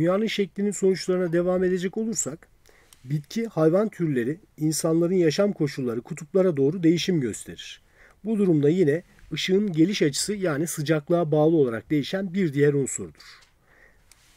Dünyanın şeklinin sonuçlarına devam edecek olursak, bitki, hayvan türleri, insanların yaşam koşulları kutuplara doğru değişim gösterir. Bu durumda yine ışığın geliş açısı yani sıcaklığa bağlı olarak değişen bir diğer unsurdur.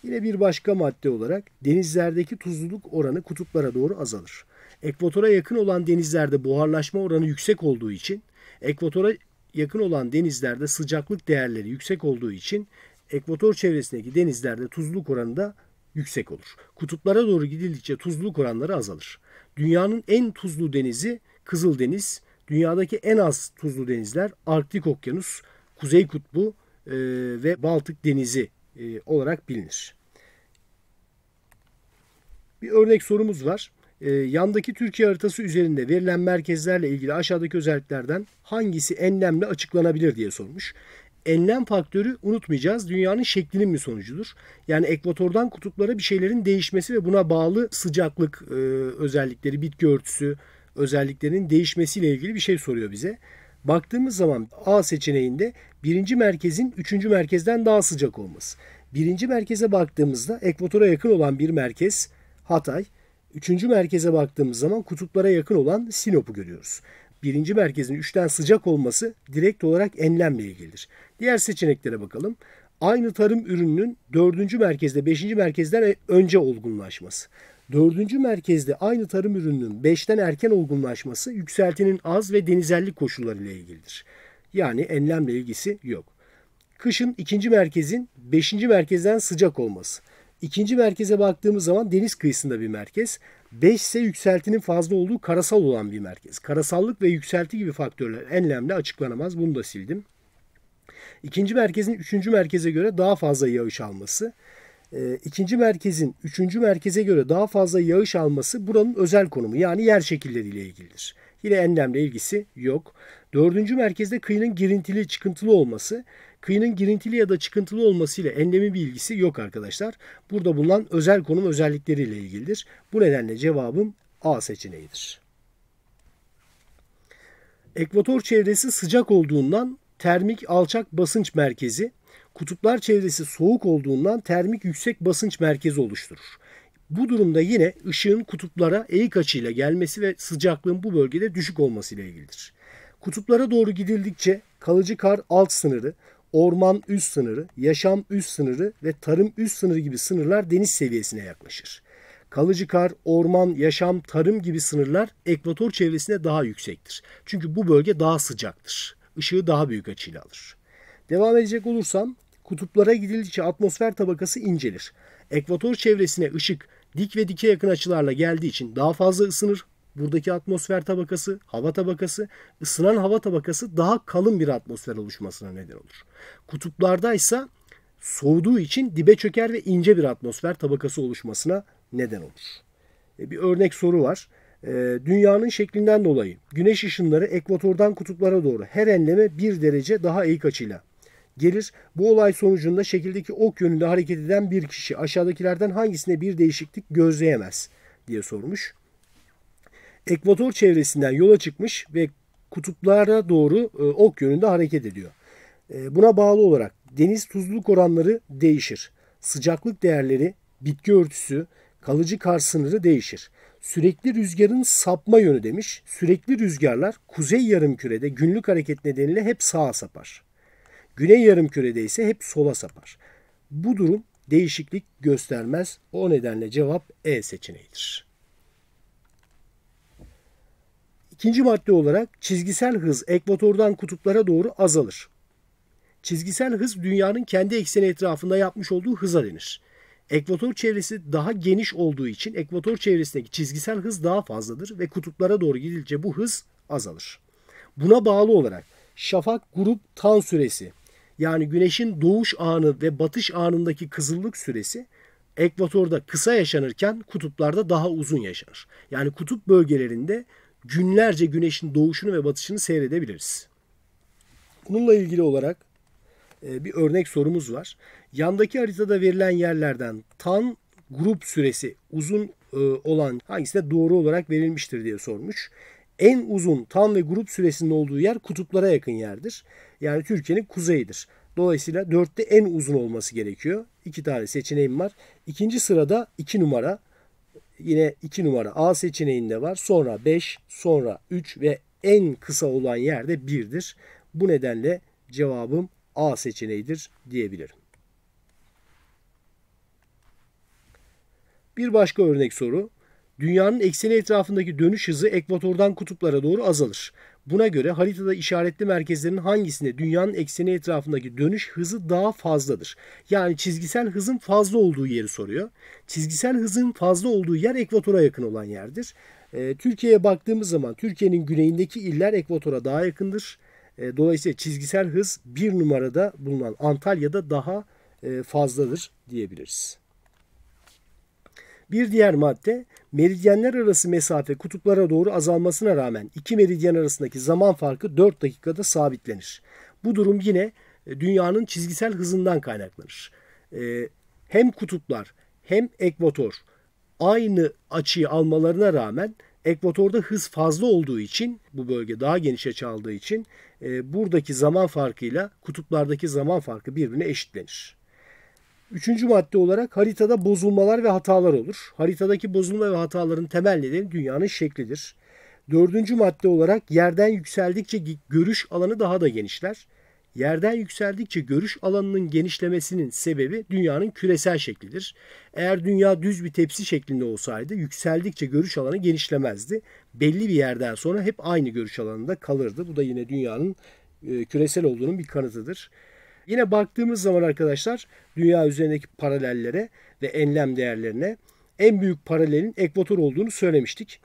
Yine bir başka madde olarak denizlerdeki tuzluluk oranı kutuplara doğru azalır. Ekvatora yakın olan denizlerde buharlaşma oranı yüksek olduğu için ekvatora yakın olan denizlerde sıcaklık değerleri yüksek olduğu için ekvator çevresindeki denizlerde tuzluluk oranı da yüksek olur. Kutuplara doğru gidildikçe tuzluluk oranları azalır. Dünyanın en tuzlu denizi Kızıldeniz, dünyadaki en az tuzlu denizler Arktik Okyanus, Kuzey Kutbu e, ve Baltık Denizi e, olarak bilinir. Bir örnek sorumuz var. E, yandaki Türkiye haritası üzerinde verilen merkezlerle ilgili aşağıdaki özelliklerden hangisi enlemle açıklanabilir diye sormuş enlem faktörü unutmayacağız. Dünyanın şeklinin bir sonucudur. Yani ekvatordan kutuplara bir şeylerin değişmesi ve buna bağlı sıcaklık e, özellikleri, bitki örtüsü özelliklerinin değişmesiyle ilgili bir şey soruyor bize. Baktığımız zaman A seçeneğinde birinci merkezin üçüncü merkezden daha sıcak olması. Birinci merkeze baktığımızda ekvatora yakın olan bir merkez Hatay. Üçüncü merkeze baktığımız zaman kutuplara yakın olan Sinop'u görüyoruz birinci merkezin 3'ten sıcak olması direkt olarak enlemle ilgilidir. Diğer seçeneklere bakalım. Aynı tarım ürününün dördüncü merkezde beşinci merkezden önce olgunlaşması. Dördüncü merkezde aynı tarım ürününün beşten erken olgunlaşması yükseltinin az ve denizellik koşullarıyla ilgilidir. Yani enlemle ilgisi yok. Kışın ikinci merkezin beşinci merkezden sıcak olması. İkinci merkeze baktığımız zaman deniz kıyısında bir merkez. 5 ise yükseltinin fazla olduğu karasal olan bir merkez. Karasallık ve yükselti gibi faktörler enlemle açıklanamaz. Bunu da sildim. İkinci merkezin üçüncü merkeze göre daha fazla yağış alması. E, ikinci merkezin üçüncü merkeze göre daha fazla yağış alması buranın özel konumu yani yer şekilleriyle ilgilidir. Yine enlemle ilgisi yok. Dördüncü merkezde kıyının girintili çıkıntılı olması Kıyının girintili ya da çıkıntılı olmasıyla enlemi bilgisi yok arkadaşlar. Burada bulunan özel konum özellikleriyle ilgilidir. Bu nedenle cevabım A seçeneğidir. Ekvator çevresi sıcak olduğundan termik alçak basınç merkezi, kutuplar çevresi soğuk olduğundan termik yüksek basınç merkezi oluşturur. Bu durumda yine ışığın kutuplara eğik açıyla gelmesi ve sıcaklığın bu bölgede düşük olması ile ilgilidir. Kutuplara doğru gidildikçe kalıcı kar alt sınırı, orman üst sınırı, yaşam üst sınırı ve tarım üst sınırı gibi sınırlar deniz seviyesine yaklaşır. Kalıcı kar, orman, yaşam, tarım gibi sınırlar ekvator çevresine daha yüksektir. Çünkü bu bölge daha sıcaktır. Işığı daha büyük açıyla alır. Devam edecek olursam kutuplara gidildikçe atmosfer tabakası incelir. Ekvator çevresine ışık dik ve dike yakın açılarla geldiği için daha fazla ısınır, buradaki atmosfer tabakası, hava tabakası, ısınan hava tabakası daha kalın bir atmosfer oluşmasına neden olur. Kutuplarda ise soğuduğu için dibe çöker ve ince bir atmosfer tabakası oluşmasına neden olur. E, bir örnek soru var. E, dünyanın şeklinden dolayı güneş ışınları ekvatordan kutuplara doğru her enleme bir derece daha eğik açıyla gelir. Bu olay sonucunda şekildeki ok yönünde hareket eden bir kişi aşağıdakilerden hangisine bir değişiklik gözleyemez diye sormuş ekvator çevresinden yola çıkmış ve kutuplara doğru e, ok yönünde hareket ediyor. E, buna bağlı olarak deniz tuzluluk oranları değişir. Sıcaklık değerleri, bitki örtüsü, kalıcı kar sınırı değişir. Sürekli rüzgarın sapma yönü demiş. Sürekli rüzgarlar kuzey yarımkürede günlük hareket nedeniyle hep sağa sapar. Güney yarımkürede ise hep sola sapar. Bu durum değişiklik göstermez. O nedenle cevap E seçeneğidir. İkinci madde olarak çizgisel hız ekvatordan kutuplara doğru azalır. Çizgisel hız dünyanın kendi ekseni etrafında yapmış olduğu hıza denir. Ekvator çevresi daha geniş olduğu için ekvator çevresindeki çizgisel hız daha fazladır ve kutuplara doğru gidilce bu hız azalır. Buna bağlı olarak şafak grup tan süresi yani güneşin doğuş anı ve batış anındaki kızıllık süresi ekvatorda kısa yaşanırken kutuplarda daha uzun yaşanır. Yani kutup bölgelerinde günlerce güneşin doğuşunu ve batışını seyredebiliriz. Bununla ilgili olarak e, bir örnek sorumuz var. Yandaki haritada verilen yerlerden tan grup süresi uzun e, olan hangisine doğru olarak verilmiştir diye sormuş. En uzun tan ve grup süresinin olduğu yer kutuplara yakın yerdir. Yani Türkiye'nin kuzeyidir. Dolayısıyla dörtte en uzun olması gerekiyor. İki tane seçeneğim var. İkinci sırada iki numara yine 2 numara A seçeneğinde var. Sonra 5, sonra 3 ve en kısa olan yerde 1'dir. Bu nedenle cevabım A seçeneğidir diyebilirim. Bir başka örnek soru dünyanın ekseni etrafındaki dönüş hızı ekvatordan kutuplara doğru azalır. Buna göre haritada işaretli merkezlerin hangisinde dünyanın ekseni etrafındaki dönüş hızı daha fazladır? Yani çizgisel hızın fazla olduğu yeri soruyor. Çizgisel hızın fazla olduğu yer ekvatora yakın olan yerdir. E, Türkiye'ye baktığımız zaman Türkiye'nin güneyindeki iller ekvatora daha yakındır. E, dolayısıyla çizgisel hız bir numarada bulunan Antalya'da daha e, fazladır diyebiliriz. Bir diğer madde meridyenler arası mesafe kutuplara doğru azalmasına rağmen iki meridyen arasındaki zaman farkı 4 dakikada sabitlenir. Bu durum yine e, dünyanın çizgisel hızından kaynaklanır. Ee, hem kutuplar hem ekvator aynı açıyı almalarına rağmen ekvatorda hız fazla olduğu için bu bölge daha geniş açı aldığı için e, buradaki zaman farkıyla kutuplardaki zaman farkı birbirine eşitlenir. Üçüncü madde olarak haritada bozulmalar ve hatalar olur. Haritadaki bozulma ve hataların temel nedeni dünyanın şeklidir. Dördüncü madde olarak yerden yükseldikçe görüş alanı daha da genişler. Yerden yükseldikçe görüş alanının genişlemesinin sebebi dünyanın küresel şeklidir. Eğer dünya düz bir tepsi şeklinde olsaydı yükseldikçe görüş alanı genişlemezdi. Belli bir yerden sonra hep aynı görüş alanında kalırdı. Bu da yine dünyanın e, küresel olduğunun bir kanıtıdır. Yine baktığımız zaman arkadaşlar dünya üzerindeki paralellere ve enlem değerlerine en büyük paralelin ekvator olduğunu söylemiştik.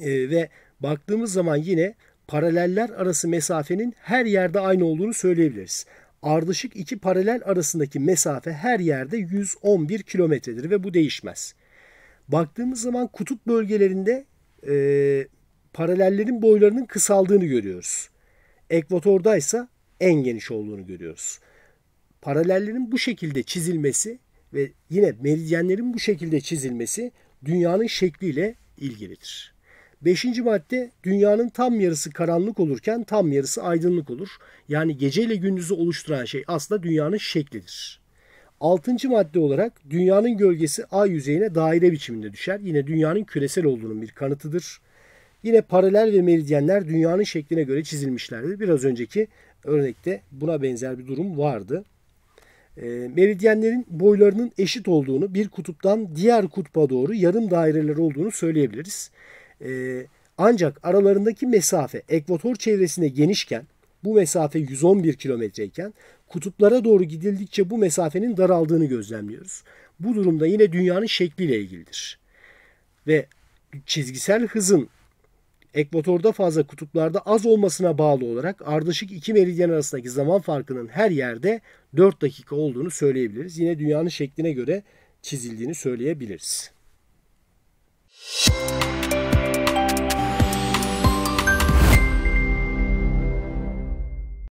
E, ve baktığımız zaman yine paraleller arası mesafenin her yerde aynı olduğunu söyleyebiliriz. Ardışık iki paralel arasındaki mesafe her yerde 111 kilometredir ve bu değişmez. Baktığımız zaman kutup bölgelerinde e, paralellerin boylarının kısaldığını görüyoruz. Ekvatorda ise en geniş olduğunu görüyoruz. Paralellerin bu şekilde çizilmesi ve yine meridyenlerin bu şekilde çizilmesi dünyanın şekliyle ilgilidir. Beşinci madde dünyanın tam yarısı karanlık olurken tam yarısı aydınlık olur. Yani gece ile gündüzü oluşturan şey aslında dünyanın şeklidir. Altıncı madde olarak dünyanın gölgesi ay yüzeyine daire biçiminde düşer. Yine dünyanın küresel olduğunun bir kanıtıdır. Yine paralel ve meridyenler dünyanın şekline göre çizilmişlerdir. Biraz önceki örnekte buna benzer bir durum vardı. E, meridyenlerin boylarının eşit olduğunu, bir kutuptan diğer kutba doğru yarım daireler olduğunu söyleyebiliriz. E, ancak aralarındaki mesafe ekvator çevresine genişken bu mesafe 111 kilometreyken kutuplara doğru gidildikçe bu mesafenin daraldığını gözlemliyoruz. Bu durumda yine dünyanın şekliyle ilgilidir. Ve çizgisel hızın ekvatorda fazla kutuplarda az olmasına bağlı olarak ardışık iki meridyen arasındaki zaman farkının her yerde 4 dakika olduğunu söyleyebiliriz. Yine dünyanın şekline göre çizildiğini söyleyebiliriz. Müzik